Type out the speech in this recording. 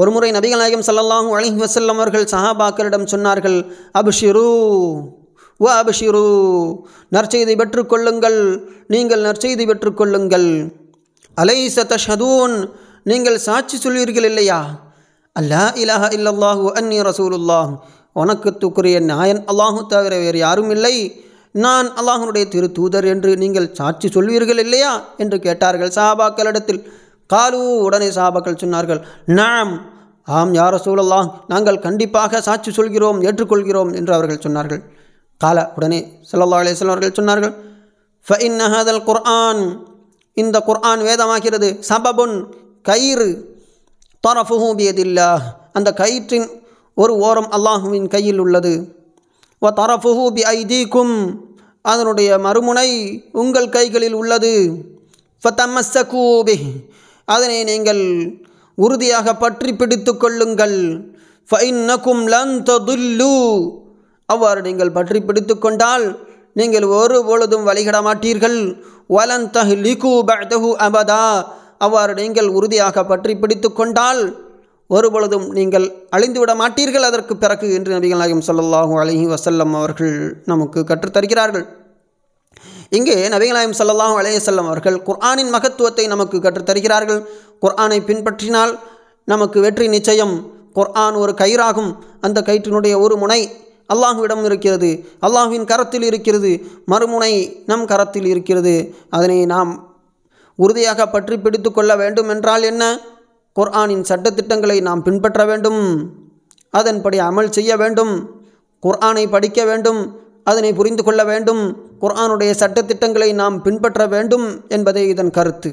ஒருமுறை நபிகள் நாயகம் சல்லல்லாஹூ அலஹி வசல்லம் அவர்கள் சஹாபாக்களிடம் சொன்னார்கள் அபிஷிரு வ அபிஷிரு நற்செய்தி பெற்றுக்கொள்ளுங்கள் நீங்கள் நற்செய்தி பெற்றுக்கொள்ளுங்கள் அலை சதஷதூன் நீங்கள் சாட்சி சொல்வீர்கள் இல்லையா அல்லா இலஹ இல்லல்லாஹு அந்நிய ரசூலுல்லாஹ் உனக்கு தூக்குரிய நாயன் அல்லாஹு தவிர வேறு யாரும் இல்லை நான் அல்லாஹனுடைய திரு தூதர் என்று நீங்கள் சாட்சி சொல்வீர்கள் இல்லையா என்று கேட்டார்கள் சஹாபாக்களிடத்தில் காலு உடனே சாபாக்கள் சொன்னார்கள் நாம் ஆம் யார சூழலாம் நாங்கள் கண்டிப்பாக சாட்சி சொல்கிறோம் ஏற்றுக்கொள்கிறோம் என்று அவர்கள் சொன்னார்கள் கால உடனே சல்லா அலிஸ்லாம் அவர்கள் சொன்னார்கள் ஃப இன்னஹதல் குர்ஆன் இந்த குர்ஆன் வேதமாகிறது சபபுன் கயிறு தரஃபுஹூபியதில்லா அந்த கயிற்றின் ஒரு ஓரம் அல்லாஹுவின் கையில் உள்ளது வ தரஃபுஹூபி ஐதீக்கும் அதனுடைய மறுமுனை உங்கள் கைகளில் உள்ளது ஃப தம்மசகூபி அதனை நீங்கள் உறுதியாக பற்றி பிடித்து கொள்ளுங்கள் ஃபைன்னக்கும் லந்தொதுல்லு அவ்வாறு நீங்கள் பற்றி பிடித்து கொண்டால் நீங்கள் ஒரு பொழுதும் வழிகிட மாட்டீர்கள் வலன் தஹ்லிகு பதகு அபதா அவ்வாறு நீங்கள் உறுதியாக பற்றி பிடித்து கொண்டால் ஒருபொழுதும் நீங்கள் அழிந்துவிட மாட்டீர்கள் அதற்கு பிறகு என்று நபிகள் நாயகம் சொல்லல்லாஹூ அலஹி வசல்லம் அவர்கள் நமக்கு கற்றுத்தருகிறார்கள் இங்கே நபிகளாயம் சல்லாஹூ அலையசல்லம் அவர்கள் குர்ஆனின் மகத்துவத்தை நமக்கு கற்றுத்தருகிறார்கள் குர்ஆனை பின்பற்றினால் நமக்கு வெற்றி நிச்சயம் குர்ஆன் ஒரு கயிறாகும் அந்த கயிற்றினுடைய ஒரு முனை அல்லாஹுவிடம் இருக்கிறது அல்லாஹுவின் கரத்தில் இருக்கிறது மறுமுனை நம் கரத்தில் இருக்கிறது அதனை நாம் உறுதியாக பற்றி பிடித்து கொள்ள வேண்டும் என்றால் என்ன குர்ஆனின் சட்டத்திட்டங்களை நாம் பின்பற்ற வேண்டும் அதன்படி அமல் செய்ய வேண்டும் குர்ஆனை படிக்க வேண்டும் அதனை புரிந்து கொள்ள வேண்டும் குர்ஆனுடைய சட்டத்திட்டங்களை நாம் பின்பற்ற வேண்டும் என்பதே இதன் கருத்து